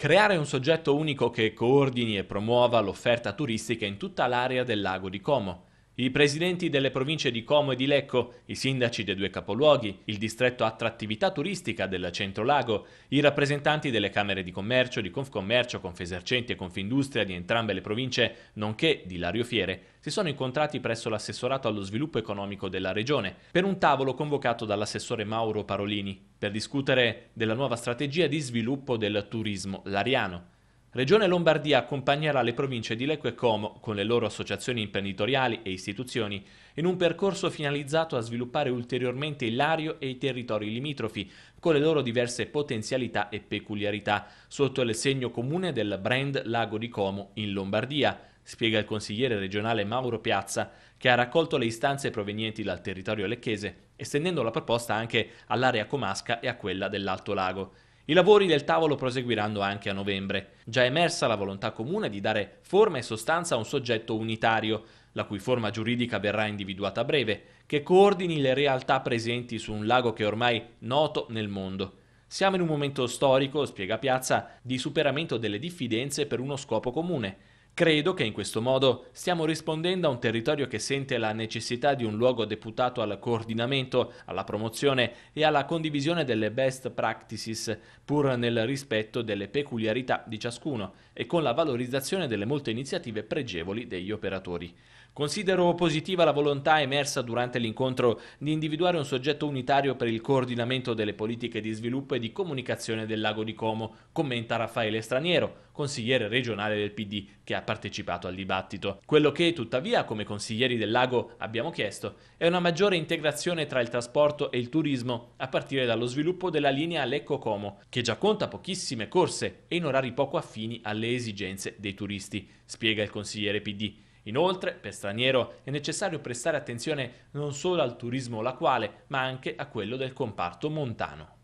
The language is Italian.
creare un soggetto unico che coordini e promuova l'offerta turistica in tutta l'area del lago di Como, i presidenti delle province di Como e di Lecco, i sindaci dei due capoluoghi, il distretto attrattività turistica del Centro Lago, i rappresentanti delle Camere di Commercio, di Confcommercio, Confesercenti e Confindustria di entrambe le province, nonché di Lario Fiere, si sono incontrati presso l'assessorato allo sviluppo economico della regione per un tavolo convocato dall'assessore Mauro Parolini per discutere della nuova strategia di sviluppo del turismo lariano. Regione Lombardia accompagnerà le province di Lecco e Como, con le loro associazioni imprenditoriali e istituzioni, in un percorso finalizzato a sviluppare ulteriormente il Lario e i territori limitrofi, con le loro diverse potenzialità e peculiarità, sotto il segno comune del brand Lago di Como in Lombardia, spiega il consigliere regionale Mauro Piazza, che ha raccolto le istanze provenienti dal territorio lecchese, estendendo la proposta anche all'area comasca e a quella dell'Alto Lago. I lavori del tavolo proseguiranno anche a novembre. Già emersa la volontà comune di dare forma e sostanza a un soggetto unitario, la cui forma giuridica verrà individuata a breve, che coordini le realtà presenti su un lago che è ormai noto nel mondo. Siamo in un momento storico, spiega Piazza, di superamento delle diffidenze per uno scopo comune Credo che in questo modo stiamo rispondendo a un territorio che sente la necessità di un luogo deputato al coordinamento, alla promozione e alla condivisione delle best practices, pur nel rispetto delle peculiarità di ciascuno e con la valorizzazione delle molte iniziative pregevoli degli operatori. Considero positiva la volontà emersa durante l'incontro di individuare un soggetto unitario per il coordinamento delle politiche di sviluppo e di comunicazione del lago di Como, commenta Raffaele Straniero, consigliere regionale del PD, che ha ha partecipato al dibattito. Quello che tuttavia come consiglieri del lago abbiamo chiesto è una maggiore integrazione tra il trasporto e il turismo a partire dallo sviluppo della linea Lecco-Como che già conta pochissime corse e in orari poco affini alle esigenze dei turisti, spiega il consigliere PD. Inoltre, per straniero è necessario prestare attenzione non solo al turismo lacuale, ma anche a quello del comparto montano.